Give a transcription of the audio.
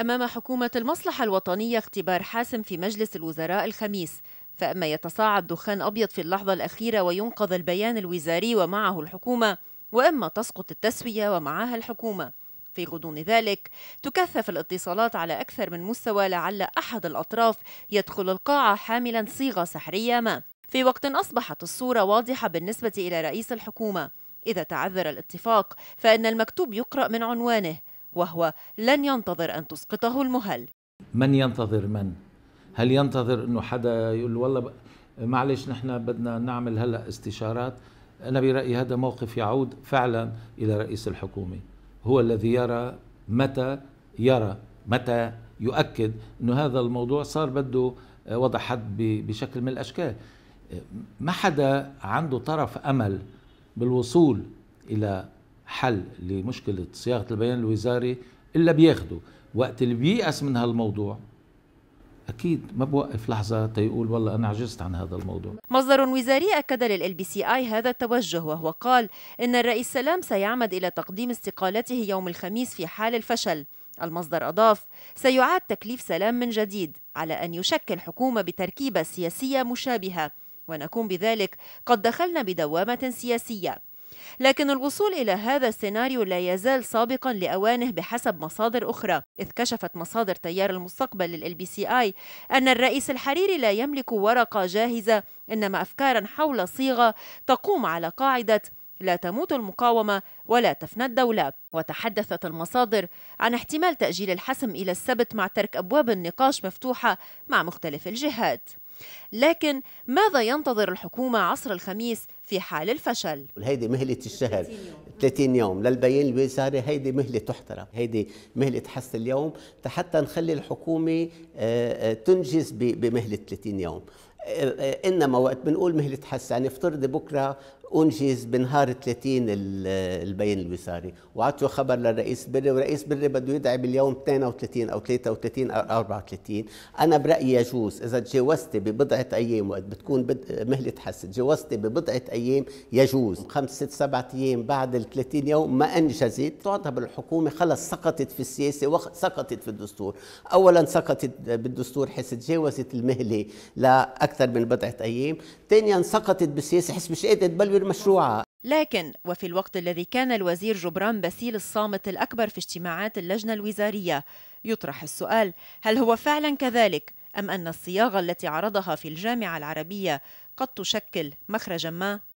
أمام حكومة المصلحة الوطنية اختبار حاسم في مجلس الوزراء الخميس فأما يتصاعد دخان أبيض في اللحظة الأخيرة وينقذ البيان الوزاري ومعه الحكومة وأما تسقط التسوية ومعها الحكومة في غضون ذلك تكثف الاتصالات على أكثر من مستوى لعل أحد الأطراف يدخل القاعة حاملا صيغة سحرية ما في وقت أصبحت الصورة واضحة بالنسبة إلى رئيس الحكومة إذا تعذر الاتفاق فإن المكتوب يقرأ من عنوانه وهو لن ينتظر أن تسقطه المهل من ينتظر من؟ هل ينتظر أنه حدا يقول والله معلش نحن بدنا نعمل هلأ استشارات أنا برأيي هذا موقف يعود فعلا إلى رئيس الحكومة هو الذي يرى متى يرى متى يؤكد أنه هذا الموضوع صار بده آه، وضع حد بشكل من الأشكال آه، ما حدا عنده طرف أمل بالوصول إلى حل لمشكله صياغه البيان الوزاري الا بياخده وقت اللي بييأس من هالموضوع اكيد ما بوقف لحظه تيقول والله انا عجزت عن هذا الموضوع مصدر وزاري اكد للال بي سي اي هذا التوجه وهو قال ان الرئيس سلام سيعمد الى تقديم استقالته يوم الخميس في حال الفشل المصدر أضاف سيعاد تكليف سلام من جديد على أن يشكل حكومة بتركيبة سياسية مشابهة ونكون بذلك قد دخلنا بدوامة سياسية لكن الوصول إلى هذا السيناريو لا يزال سابقا لأوانه بحسب مصادر أخرى إذ كشفت مصادر تيار المستقبل للـ بي سي آي أن الرئيس الحريري لا يملك ورقة جاهزة إنما أفكارا حول صيغة تقوم على قاعدة لا تموت المقاومة ولا تفنى الدولة وتحدثت المصادر عن احتمال تأجيل الحسم إلى السبت مع ترك أبواب النقاش مفتوحة مع مختلف الجهات لكن ماذا ينتظر الحكومة عصر الخميس في حال الفشل هيدي مهلة الشهر 30 يوم, يوم. للبيان الوزاري هيدي مهلة تحترم هيدي مهلة حس اليوم حتى نخلي الحكومة آه، آه، تنجز بمهلة 30 يوم آه، انما وقت بنقول مهله حس يعني افترض بكره انجز بنهار 30 البين الوزاري وعطوا خبر للرئيس بري ورئيس بري بده يدعي باليوم 32 او 33 او 34 انا برايي يجوز اذا تجاوزتي ببضعه ايام وقت بتكون بد... مهله حس تجاوزتي ببضعه ايام يجوز خمس ست سبع ايام بعد ال 30 يوم ما انجزت تعتبر الحكومه خلص سقطت في السياسه وسقطت في الدستور اولا سقطت بالدستور حيث تجاوزت المهله لاكثر أكثر من بضعة أيام ثانيا سقطت بالسياسة حس مش قادرة تبلور مشروعها لكن وفي الوقت الذي كان الوزير جبران باسيل الصامت الأكبر في اجتماعات اللجنة الوزارية يطرح السؤال هل هو فعلا كذلك أم أن الصياغة التي عرضها في الجامعة العربية قد تشكل مخرجا ما؟